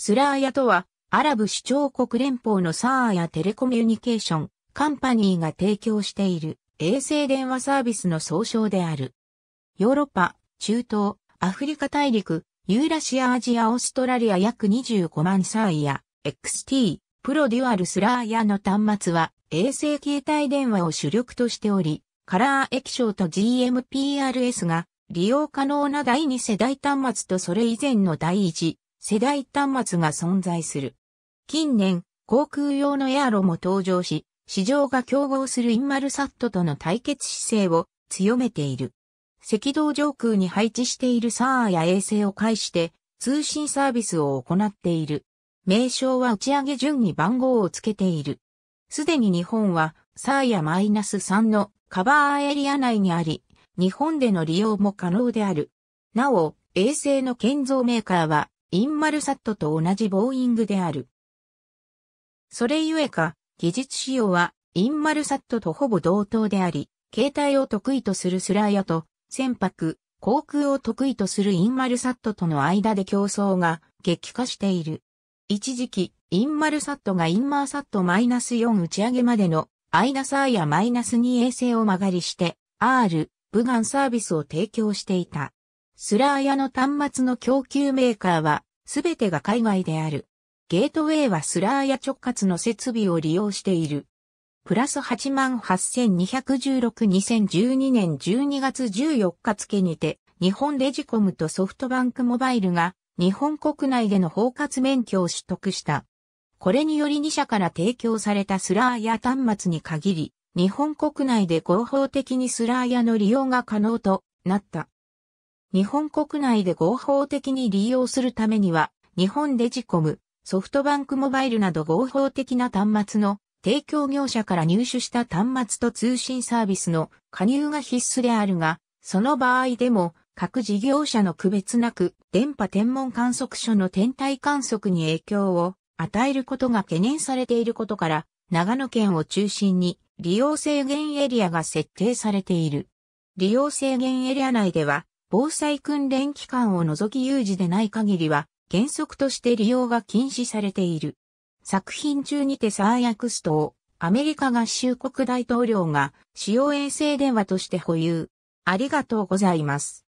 スラーヤとは、アラブ首長国連邦のサーヤテレコミュニケーション、カンパニーが提供している衛星電話サービスの総称である。ヨーロッパ、中東、アフリカ大陸、ユーラシアアジアオーストラリア約25万サーヤ、XT、プロデュアルスラーヤの端末は衛星携帯電話を主力としており、カラー液晶と GMPRS が利用可能な第2世代端末とそれ以前の第1世代端末が存在する。近年、航空用のエアロも登場し、市場が競合するインマルサットとの対決姿勢を強めている。赤道上空に配置しているサーや衛星を介して通信サービスを行っている。名称は打ち上げ順に番号をつけている。すでに日本はサーやマイナス3のカバーエリア内にあり、日本での利用も可能である。なお、衛星の建造メーカーはインマルサットと同じボーイングである。それゆえか、技術仕様はインマルサットとほぼ同等であり、携帯を得意とするスラーヤと、船舶、航空を得意とするインマルサットとの間で競争が激化している。一時期、インマルサットがインマーサット -4 打ち上げまでのアイナサーヤ -2 衛星を曲がりして R、部ガンサービスを提供していた。スラーヤの端末の供給メーカーは、すべてが海外である。ゲートウェイはスラーヤ直轄の設備を利用している。プラス88,2162012年12月14日付にて、日本デジコムとソフトバンクモバイルが、日本国内での包括免許を取得した。これにより2社から提供されたスラーヤ端末に限り、日本国内で合法的にスラーヤの利用が可能となった。日本国内で合法的に利用するためには、日本デジコム、ソフトバンクモバイルなど合法的な端末の提供業者から入手した端末と通信サービスの加入が必須であるが、その場合でも各事業者の区別なく電波天文観測所の天体観測に影響を与えることが懸念されていることから、長野県を中心に利用制限エリアが設定されている。利用制限エリア内では防災訓練期間を除き有事でない限りは、原則として利用が禁止されている。作品中にてサーヤクストをアメリカ合衆国大統領が使用衛星電話として保有。ありがとうございます。